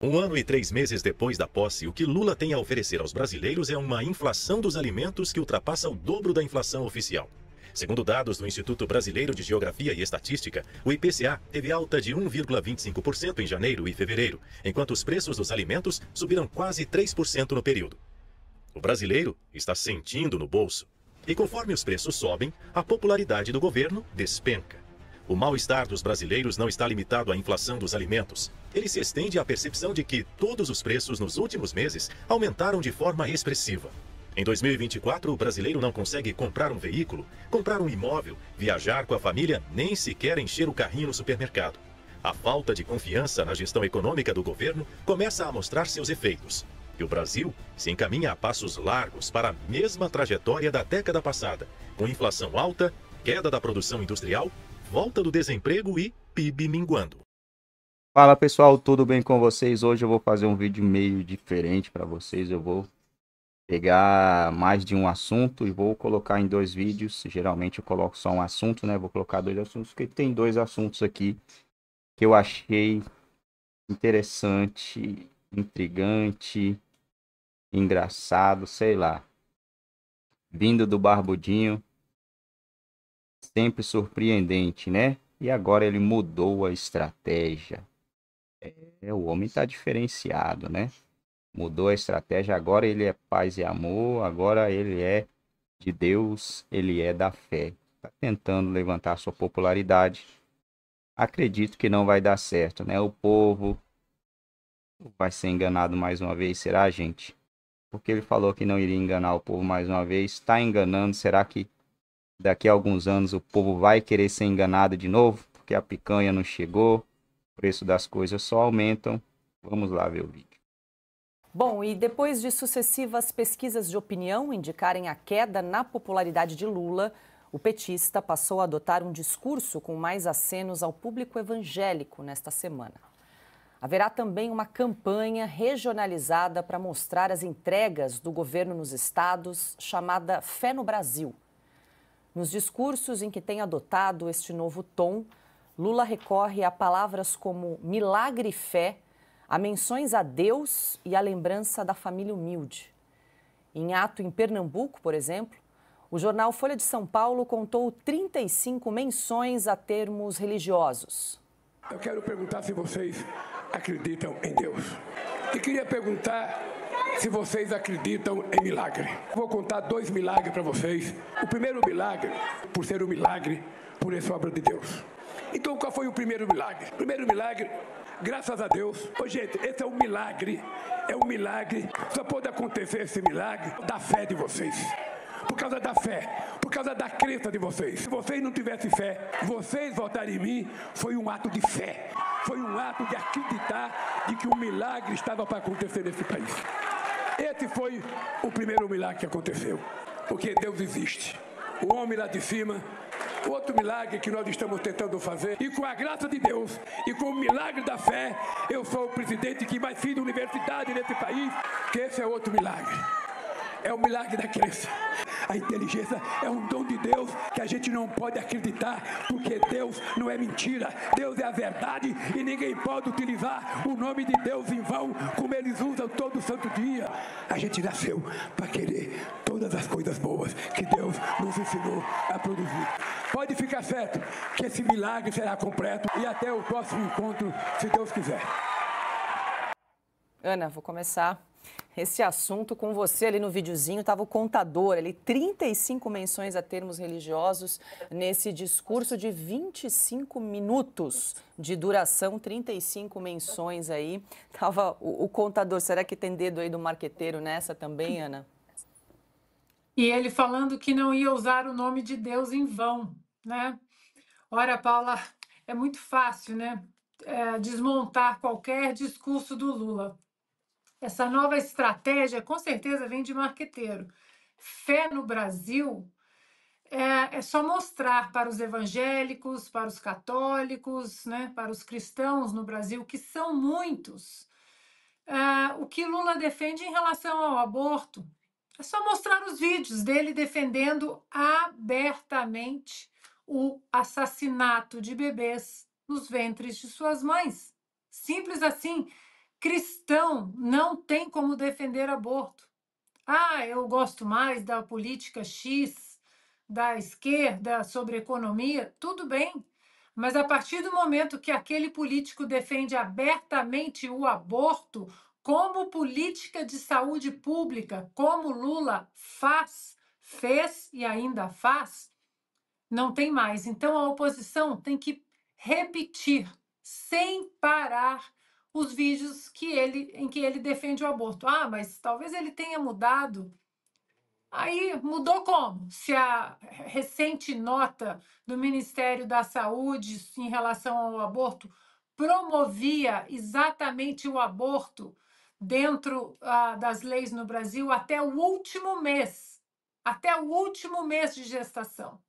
Um ano e três meses depois da posse, o que Lula tem a oferecer aos brasileiros é uma inflação dos alimentos que ultrapassa o dobro da inflação oficial. Segundo dados do Instituto Brasileiro de Geografia e Estatística, o IPCA teve alta de 1,25% em janeiro e fevereiro, enquanto os preços dos alimentos subiram quase 3% no período. O brasileiro está sentindo no bolso. E conforme os preços sobem, a popularidade do governo despenca. O mal-estar dos brasileiros não está limitado à inflação dos alimentos. Ele se estende à percepção de que todos os preços nos últimos meses aumentaram de forma expressiva. Em 2024, o brasileiro não consegue comprar um veículo, comprar um imóvel, viajar com a família, nem sequer encher o carrinho no supermercado. A falta de confiança na gestão econômica do governo começa a mostrar seus efeitos. E o Brasil se encaminha a passos largos para a mesma trajetória da década passada, com inflação alta, queda da produção industrial volta do desemprego e PIB minguando. Fala pessoal, tudo bem com vocês? Hoje eu vou fazer um vídeo meio diferente para vocês. Eu vou pegar mais de um assunto e vou colocar em dois vídeos. Geralmente eu coloco só um assunto, né? Vou colocar dois assuntos, porque tem dois assuntos aqui que eu achei interessante, intrigante, engraçado, sei lá. Vindo do Barbudinho, sempre surpreendente, né? E agora ele mudou a estratégia. É, o homem está diferenciado, né? Mudou a estratégia. Agora ele é paz e amor. Agora ele é de Deus. Ele é da fé. Está tentando levantar sua popularidade. Acredito que não vai dar certo, né? O povo vai ser enganado mais uma vez. Será, gente? Porque ele falou que não iria enganar o povo mais uma vez. Está enganando. Será que daqui a alguns anos o povo vai querer ser enganado de novo, porque a picanha não chegou, o preço das coisas só aumentam. Vamos lá ver o vídeo. Bom, e depois de sucessivas pesquisas de opinião indicarem a queda na popularidade de Lula, o petista passou a adotar um discurso com mais acenos ao público evangélico nesta semana. Haverá também uma campanha regionalizada para mostrar as entregas do governo nos estados, chamada Fé no Brasil. Nos discursos em que tem adotado este novo tom, Lula recorre a palavras como milagre e fé, a menções a Deus e a lembrança da família humilde. Em ato em Pernambuco, por exemplo, o jornal Folha de São Paulo contou 35 menções a termos religiosos. Eu quero perguntar se vocês acreditam em Deus. E queria perguntar se vocês acreditam em milagre. Vou contar dois milagres para vocês. O primeiro milagre, por ser um milagre, por essa obra de Deus. Então, qual foi o primeiro milagre? Primeiro milagre, graças a Deus. Ô, gente, esse é um milagre. É um milagre. Só pode acontecer esse milagre da fé de vocês. Por causa da fé, por causa da crença de vocês. Se vocês não tivessem fé, vocês votarem em mim foi um ato de fé. Foi um ato de acreditar de que um milagre estava para acontecer nesse país. Esse foi o primeiro milagre que aconteceu, porque Deus existe. O homem lá de cima outro milagre que nós estamos tentando fazer. E com a graça de Deus e com o milagre da fé, eu sou o presidente que mais fiz universidade nesse país, que esse é outro milagre. É o milagre da crença. A inteligência é um dom de Deus que a gente não pode acreditar, porque Deus não é mentira, Deus é a verdade e ninguém pode utilizar o nome de Deus em vão, como eles usam todo santo dia. A gente nasceu para querer todas as coisas boas que Deus nos ensinou a produzir. Pode ficar certo que esse milagre será completo e até o próximo encontro, se Deus quiser. Ana, vou começar esse assunto com você ali no videozinho. Estava o contador ali, 35 menções a termos religiosos nesse discurso de 25 minutos de duração, 35 menções aí. Tava o, o contador, será que tem dedo aí do marqueteiro nessa também, Ana? E ele falando que não ia usar o nome de Deus em vão, né? Ora, Paula, é muito fácil, né? É, desmontar qualquer discurso do Lula. Essa nova estratégia, com certeza, vem de marqueteiro. Fé no Brasil é, é, só mostrar para os evangélicos, para os católicos, né, para os cristãos no Brasil, que são muitos, é, o que Lula defende em relação ao aborto. É só mostrar os vídeos dele defendendo abertamente o assassinato de bebês nos ventres de suas mães. Simples assim. Cristão não tem como defender aborto. Ah, eu gosto mais da política X, da esquerda sobre economia, tudo bem. Mas a partir do momento que aquele político defende abertamente o aborto como política de saúde pública, como Lula faz, fez e ainda faz, não tem mais. Então a oposição tem que repetir sem parar os vídeos que ele, em que ele defende o aborto. Ah, mas talvez ele tenha mudado. Aí mudou como? Se a recente nota do Ministério da Saúde em relação ao aborto promovia exatamente o aborto dentro ah, das leis no Brasil até o último mês, até o último mês de gestação.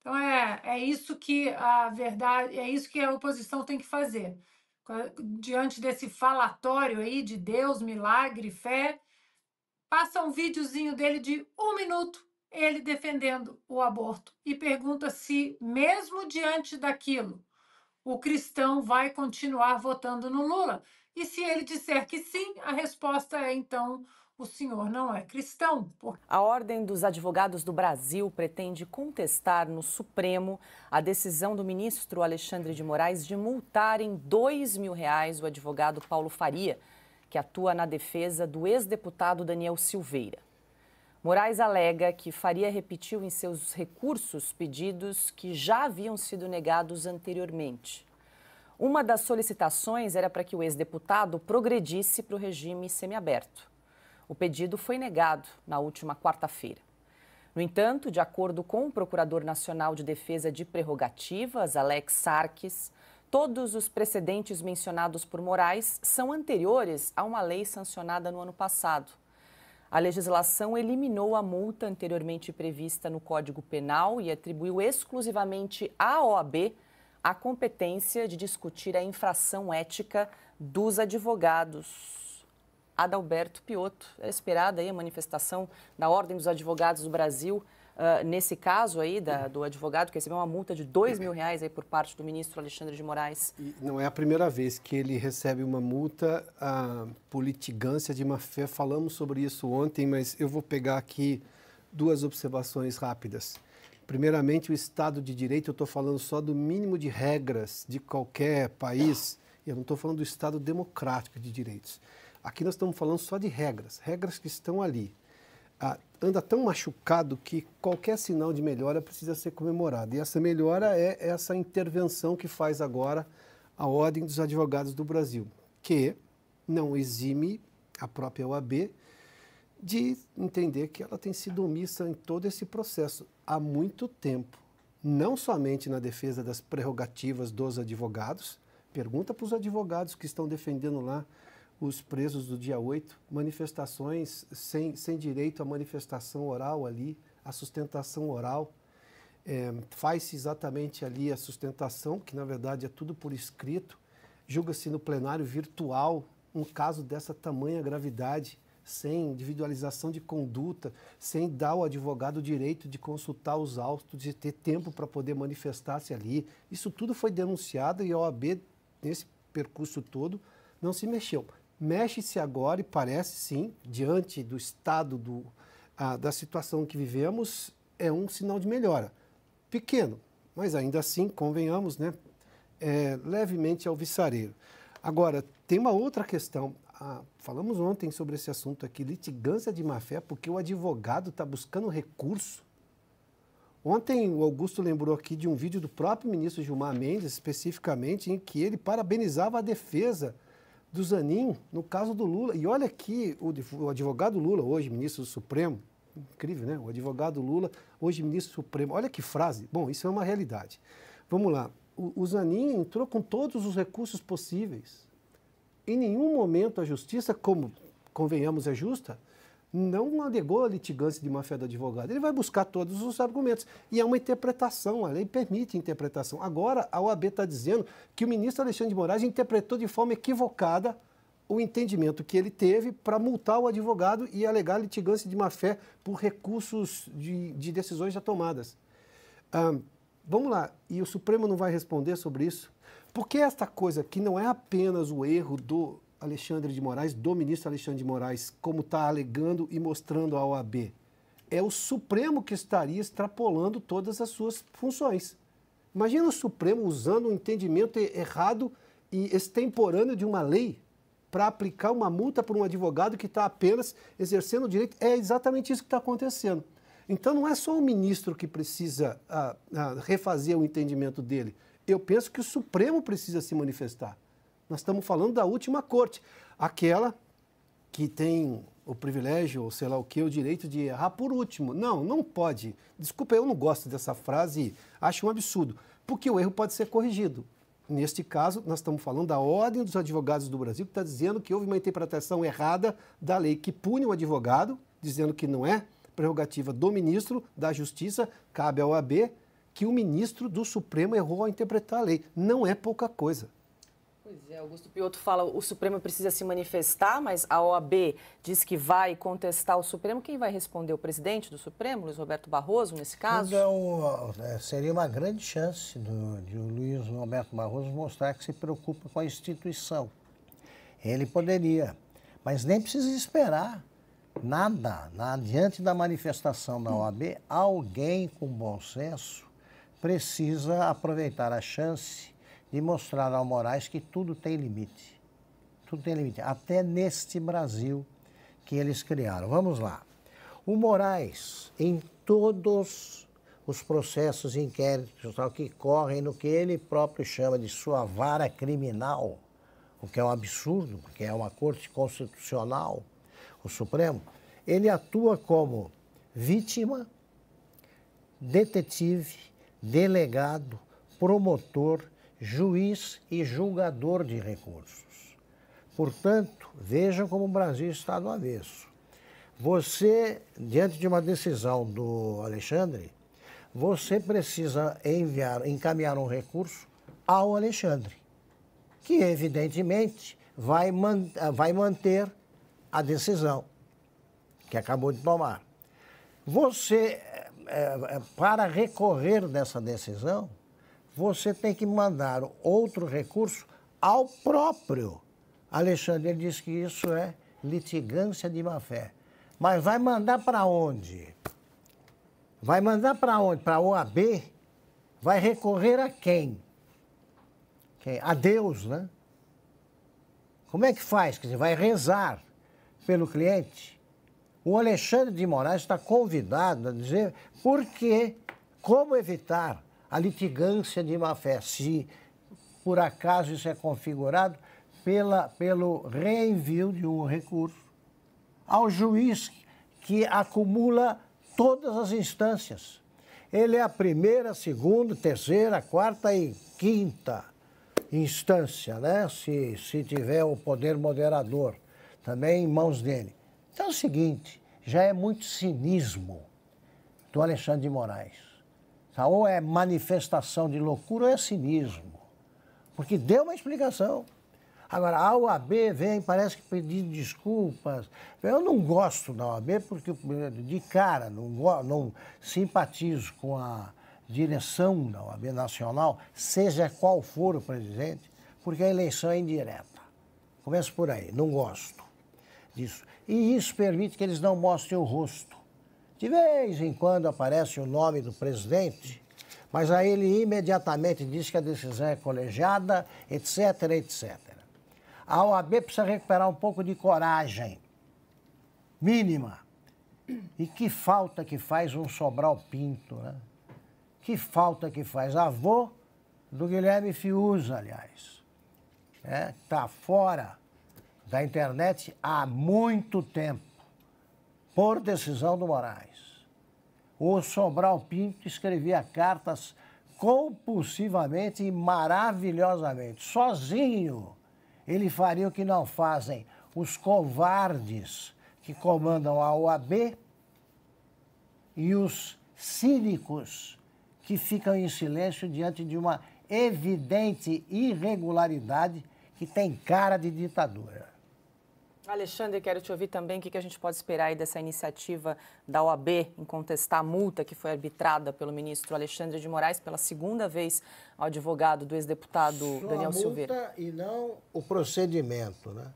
Então é, é isso que a verdade, é isso que a oposição tem que fazer. Ah, diante desse falatório aí de Deus, milagre, fé, passa um videozinho dele de um minuto, ele defendendo o aborto e pergunta se, mesmo diante daquilo, o cristão vai continuar votando no Lula. E se ele disser que sim, a resposta é então o senhor não é cristão. Por... A Ordem dos Advogados do Brasil pretende contestar no Supremo a decisão do ministro Alexandre de Moraes de multar em dois mil reais o advogado Paulo Faria, que atua na defesa do ex-deputado Daniel Silveira. Moraes alega que Faria repetiu em seus recursos pedidos que já haviam sido negados anteriormente. Uma das solicitações era para que o ex-deputado progredisse para o regime semiaberto. O pedido foi negado na última quarta-feira. No entanto, de acordo com o Procurador Nacional de Defesa de Prerrogativas, Alex Sarkis, todos os precedentes mencionados por Moraes são anteriores a uma lei sancionada no ano passado. A legislação eliminou a multa anteriormente prevista no Código Penal e atribuiu exclusivamente à OAB a competência de discutir a infração ética dos advogados. Adalberto Piotto. É esperada aí a manifestação da Ordem dos Advogados do Brasil. Uh, nesse caso aí da, do advogado que recebeu uma multa de dois mil reais aí por parte do ministro Alexandre de Moraes. E não é a primeira vez que ele recebe uma multa uh, por litigância de má fé. Falamos sobre isso ontem, mas eu vou pegar aqui duas observações rápidas. Primeiramente, o Estado de Direito, eu estou falando só do mínimo de regras de qualquer país, eu não estou falando do Estado democrático de direitos. Aqui nós estamos falando só de regras, regras que estão ali. Ah, anda tão machucado que qualquer sinal de melhora precisa ser comemorado. E essa melhora é essa intervenção que faz agora a Ordem dos Advogados do Brasil, que não exime a própria OAB de entender que ela tem sido omissa em todo esse processo há muito tempo, não somente na defesa das prerrogativas dos advogados. Pergunta para os advogados que estão defendendo lá os presos do dia 8, manifestações sem, sem direito à manifestação oral ali, à sustentação oral. É, Faz-se exatamente ali a sustentação, que na verdade é tudo por escrito. Julga-se no plenário virtual um caso dessa tamanha gravidade, sem individualização de conduta, sem dar ao advogado o direito de consultar os autos, de ter tempo para poder manifestar-se ali. Isso tudo foi denunciado e a OAB, nesse percurso todo, não se mexeu mexe-se agora e parece sim, diante do estado do, a, da situação que vivemos, é um sinal de melhora. Pequeno, mas ainda assim, convenhamos, né? É, levemente alvissareiro. Agora, tem uma outra questão. Ah, falamos ontem sobre esse assunto aqui, litigância de má-fé, porque o advogado está buscando recurso. Ontem o Augusto lembrou aqui de um vídeo do próprio ministro Gilmar Mendes, especificamente, em que ele parabenizava a defesa do Zanin no caso do Lula. E olha aqui o advogado Lula, hoje ministro do Supremo, incrível, né? O advogado Lula, hoje ministro do Supremo. Olha que frase. Bom, isso é uma realidade. Vamos lá. O, o Zanin entrou com todos os recursos possíveis. Em nenhum momento a justiça, como convenhamos é justa, não alegou a litigância de má-fé do advogado. Ele vai buscar todos os argumentos. E é uma interpretação, a lei permite interpretação. Agora, a OAB está dizendo que o ministro Alexandre de Moraes interpretou de forma equivocada o entendimento que ele teve para multar o advogado e alegar litigância de má-fé por recursos de, de, decisões já tomadas. vamos lá, e o Supremo não vai responder sobre isso? Porque esta coisa que não é apenas o erro do Alexandre de Moraes, do ministro Alexandre de Moraes, como está alegando e mostrando a OAB? É o Supremo que estaria extrapolando todas as suas funções. Imagina o Supremo usando um entendimento errado e extemporâneo de uma lei para aplicar uma multa para um advogado que está apenas exercendo o direito. É exatamente isso que está acontecendo. Então não é só o ministro que precisa ah, ah, refazer o entendimento dele. Eu penso que o Supremo precisa se manifestar nós estamos falando da última corte, aquela que tem o privilégio, ou sei lá o que, o direito de errar por último. Não, não pode. Desculpa, eu não gosto dessa frase, acho um absurdo, porque o erro pode ser corrigido. Neste caso, nós estamos falando da Ordem dos Advogados do Brasil, que está dizendo que houve uma interpretação errada da lei que pune o advogado, dizendo que não é prerrogativa do ministro da Justiça, cabe ao AB, que o ministro do Supremo errou ao interpretar a lei. Não é pouca coisa. Pois é, Augusto Piotto fala o Supremo precisa se manifestar, mas a OAB diz que vai contestar o Supremo. Quem vai responder? O presidente do Supremo, Luiz Roberto Barroso, nesse caso? Então, seria uma grande chance do, de o Luiz Roberto Barroso mostrar que se preocupa com a instituição. Ele poderia, mas nem precisa esperar nada. Na, diante da manifestação da OAB, alguém com bom senso precisa aproveitar a chance de mostrar ao Moraes que tudo tem limite. Tudo tem limite, até neste Brasil que eles criaram. Vamos lá. O Moraes, em todos os processos inquéritos tal, que correm no que ele próprio chama de sua vara criminal, o que é um absurdo, porque é uma corte constitucional, o Supremo, ele atua como vítima, detetive, delegado, promotor, juiz e julgador de recursos. Portanto, vejam como o Brasil está do avesso. Você, diante de uma decisão do Alexandre, você precisa enviar, encaminhar um recurso ao Alexandre, que evidentemente vai, man, vai manter a decisão que acabou de tomar. Você, eh, eh, para recorrer dessa decisão, você tem que mandar outro recurso ao próprio. Alexandre diz que isso é litigância de má-fé. Mas vai mandar para onde? Vai mandar para onde? Para a OAB? Vai recorrer a quem? quem? A Deus, né? Como é que faz? Quer dizer, vai rezar pelo cliente? O Alexandre de Moraes está convidado a dizer por que, como evitar a litigância de má-fé, se por acaso isso é configurado, pela, pelo reenvio de um recurso ao juiz que acumula todas as instâncias. Ele é a primeira, segunda, terceira, quarta e quinta instância, né? se, se tiver o poder moderador também em mãos dele. Então é o seguinte, já é muito cinismo do Alexandre de Moraes. Ou é manifestação de loucura ou é cinismo. Porque deu uma explicação. Agora, a OAB vem, parece que pedindo desculpas. Eu não gosto da OAB, porque de cara não, não simpatizo com a direção da OAB Nacional, seja qual for o presidente, porque a eleição é indireta. Começo por aí, não gosto disso. E isso permite que eles não mostrem o rosto. De vez em quando aparece o nome do presidente, mas aí ele imediatamente diz que a decisão é colegiada, etc, etc. A OAB precisa recuperar um pouco de coragem mínima. E que falta que faz um Sobral Pinto, né? Que falta que faz. Avô do Guilherme Fiuza, aliás. Está é, tá fora da internet há muito tempo por decisão do Moraes. O Sobral Pinto escrevia cartas compulsivamente e maravilhosamente. Sozinho, ele faria o que não fazem os covardes que comandam a OAB e os cínicos que ficam em silêncio diante de uma evidente irregularidade que tem cara de ditadura. Alexandre, quero te ouvir também o que, a gente pode esperar aí dessa iniciativa da OAB em contestar a multa que foi arbitrada pelo ministro Alexandre de Moraes pela segunda vez ao advogado do ex-deputado Daniel a multa Silveira. E não o procedimento, né?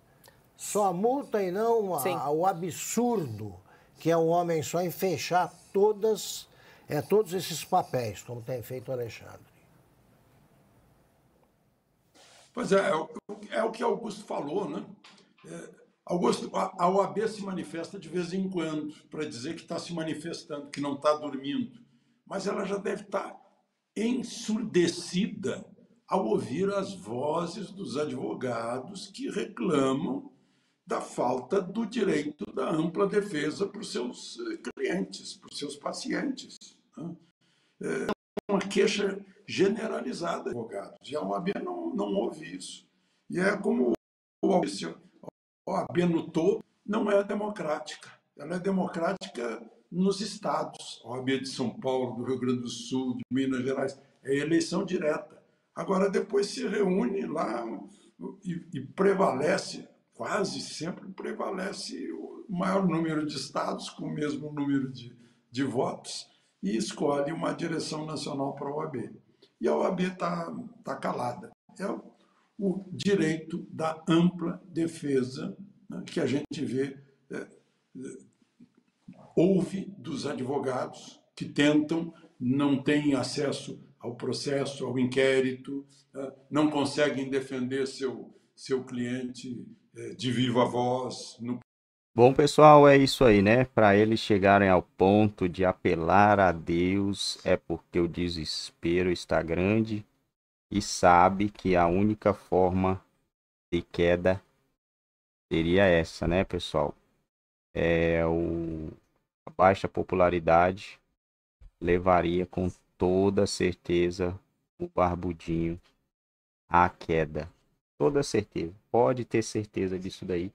Só a multa e não a, o absurdo que é um homem só em fechar todas, é, todos esses papéis, como tem feito o Alexandre. Pois é, é o, é o que Augusto falou, né? É Augusto, a OAB se manifesta de vez em quando para dizer que está se manifestando, que não está dormindo, mas ela já deve estar tá ensurdecida ao ouvir as vozes dos advogados que reclamam da falta do direito da ampla defesa para os seus eh, clientes, para os seus pacientes. Né? É uma queixa generalizada de advogados, e a OAB não, não ouve isso. E é como o Augusto OAB topo não é democrática. Ela é democrática nos estados. A OAB de São Paulo, do Rio Grande do Sul, de Minas Gerais, é eleição direta. Agora, depois se reúne lá e, e prevalece, quase sempre prevalece o maior número de estados com o mesmo número de, de votos e escolhe uma direção nacional para a OAB. E a OAB está tá calada. É o direito da ampla defesa né, que a gente vê, é, ouve dos advogados que tentam, não têm acesso ao processo, ao inquérito, é, não conseguem defender seu, seu cliente é, de viva voz no Bom, pessoal, é isso aí, né? Para eles chegarem ao ponto de apelar a Deus, é porque o desespero está grande e sabe que a única forma de queda seria essa, né, pessoal? É o a baixa popularidade levaria com toda certeza o barbudinho à queda. Toda certeza, pode ter certeza disso daí,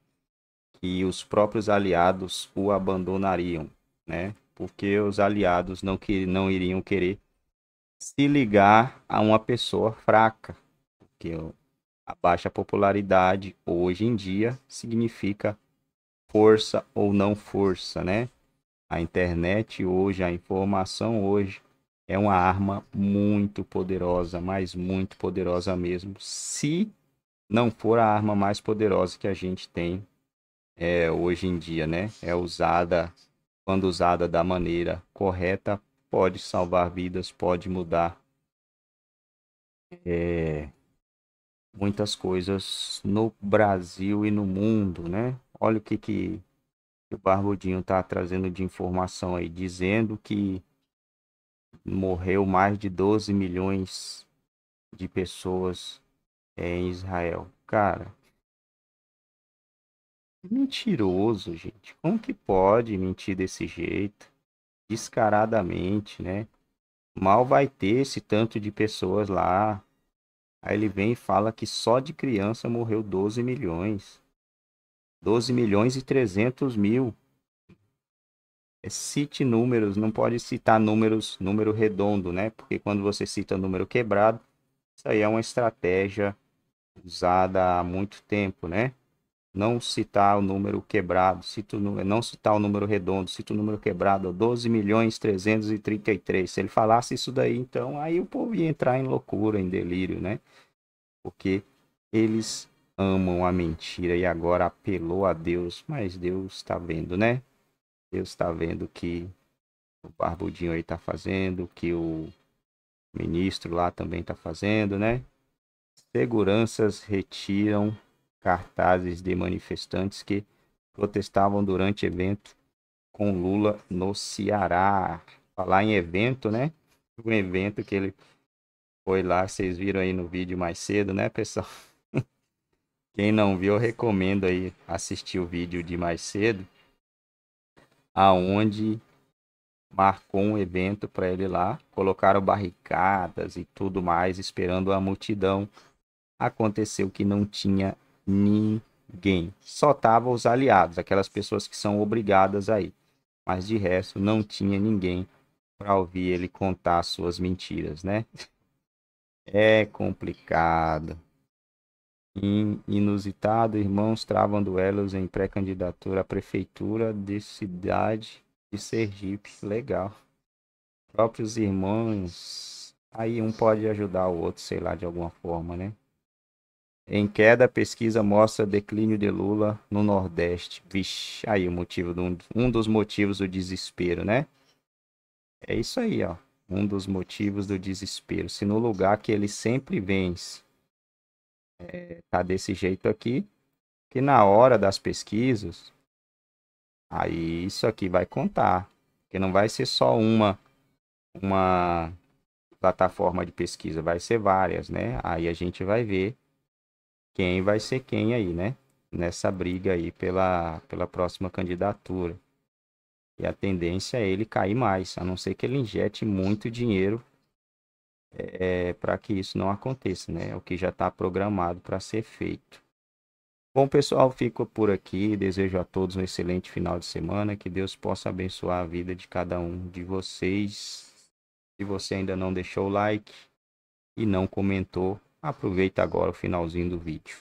que os próprios aliados o abandonariam, né? Porque os aliados não que não iriam querer se ligar a uma pessoa fraca, porque a baixa popularidade hoje em dia significa força ou não força, né? A internet hoje, a informação hoje é uma arma muito poderosa, mas muito poderosa mesmo, se não for a arma mais poderosa que a gente tem é, hoje em dia, né? É usada quando usada da maneira correta pode salvar vidas, pode mudar é, muitas coisas no Brasil e no mundo, né? Olha o que, que o Barbudinho está trazendo de informação aí, dizendo que morreu mais de 12 milhões de pessoas eh, em Israel. Cara, mentiroso, gente. Como que pode mentir desse jeito? descaradamente, né? Mal vai ter esse tanto de pessoas lá. Aí ele vem e fala que só de criança morreu 12 milhões. 12 milhões e 300 mil. É, cite números, não pode citar números, número redondo, né? Porque quando você cita número quebrado, isso aí é uma estratégia usada há muito tempo, né? não citar o número quebrado, cito, eh, não citar o número redondo, cita o número quebrado, 12 milhões 333. Se ele falasse isso daí, então aí o povo ia entrar em loucura, em delírio, né? Porque eles amam a mentira e agora apelou a Deus, mas Deus está vendo, né? Deus está vendo que o barbudinho aí está fazendo, que o ministro lá também está fazendo, né? Seguranças retiram cartazes de manifestantes que protestavam durante evento com Lula no Ceará. Falar em evento, né? Um evento que ele foi lá, vocês viram aí no vídeo mais cedo, né, pessoal? Quem não viu, eu recomendo aí assistir o vídeo de mais cedo, aonde marcou um evento para ele lá, colocaram barricadas e tudo mais, esperando a multidão. Aconteceu que não tinha ninguém. Só tava os aliados, aquelas pessoas que são obrigadas aí. Mas de resto, não tinha ninguém para ouvir ele contar suas mentiras, né? É complicado. Inusitado, irmãos travam duelos em pré-candidatura à prefeitura de cidade de Sergipe. Legal. Próprios irmãos. Aí um pode ajudar o outro, sei lá, de alguma forma, né? Em queda, pesquisa mostra declínio de Lula no Nordeste. Vixe, aí o motivo, do, um dos motivos do desespero, né? É isso aí, ó. Um dos motivos do desespero. Se no lugar que ele sempre vence é, tá desse jeito aqui, que na hora das pesquisas, aí isso aqui vai contar. Que não vai ser só uma, uma plataforma de pesquisa, vai ser várias, né? Aí a gente vai ver quem vai ser quem aí, né? Nessa briga aí pela, pela próxima candidatura. E a tendência é ele cair mais, a não ser que ele injete muito dinheiro é, para que isso não aconteça, né? O que já está programado para ser feito. Bom, pessoal, fico por aqui. Desejo a todos um excelente final de semana. Que Deus possa abençoar a vida de cada um de vocês. Se você ainda não deixou o like e não comentou, aproveita agora o finalzinho do vídeo.